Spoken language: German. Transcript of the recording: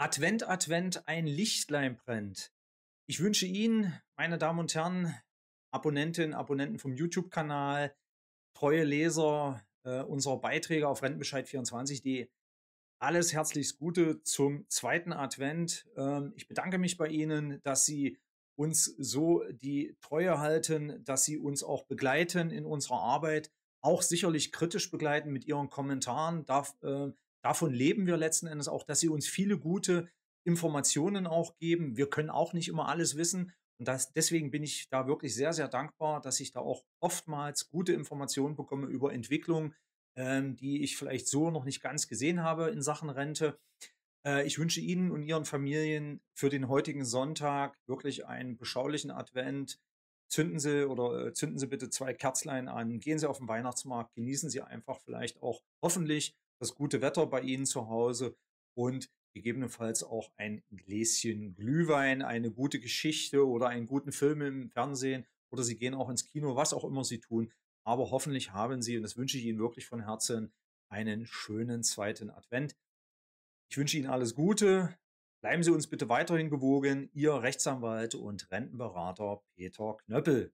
Advent, Advent, ein Lichtlein brennt. Ich wünsche Ihnen, meine Damen und Herren, Abonnentinnen, Abonnenten vom YouTube-Kanal, treue Leser äh, unserer Beiträge auf rentenbescheid24.de, alles herzlichst Gute zum zweiten Advent. Ähm, ich bedanke mich bei Ihnen, dass Sie uns so die Treue halten, dass Sie uns auch begleiten in unserer Arbeit, auch sicherlich kritisch begleiten mit Ihren Kommentaren. Darf, äh, davon leben wir letzten Endes auch, dass sie uns viele gute Informationen auch geben. Wir können auch nicht immer alles wissen. Und das, deswegen bin ich da wirklich sehr, sehr dankbar, dass ich da auch oftmals gute Informationen bekomme über Entwicklungen, ähm, die ich vielleicht so noch nicht ganz gesehen habe in Sachen Rente. Äh, ich wünsche Ihnen und Ihren Familien für den heutigen Sonntag wirklich einen beschaulichen Advent. Zünden Sie oder äh, zünden Sie bitte zwei Kerzlein an, gehen Sie auf den Weihnachtsmarkt, genießen Sie einfach vielleicht auch hoffentlich das gute Wetter bei Ihnen zu Hause und gegebenenfalls auch ein Gläschen Glühwein, eine gute Geschichte oder einen guten Film im Fernsehen oder Sie gehen auch ins Kino, was auch immer Sie tun. Aber hoffentlich haben Sie, und das wünsche ich Ihnen wirklich von Herzen, einen schönen zweiten Advent. Ich wünsche Ihnen alles Gute. Bleiben Sie uns bitte weiterhin gewogen. Ihr Rechtsanwalt und Rentenberater Peter Knöppel.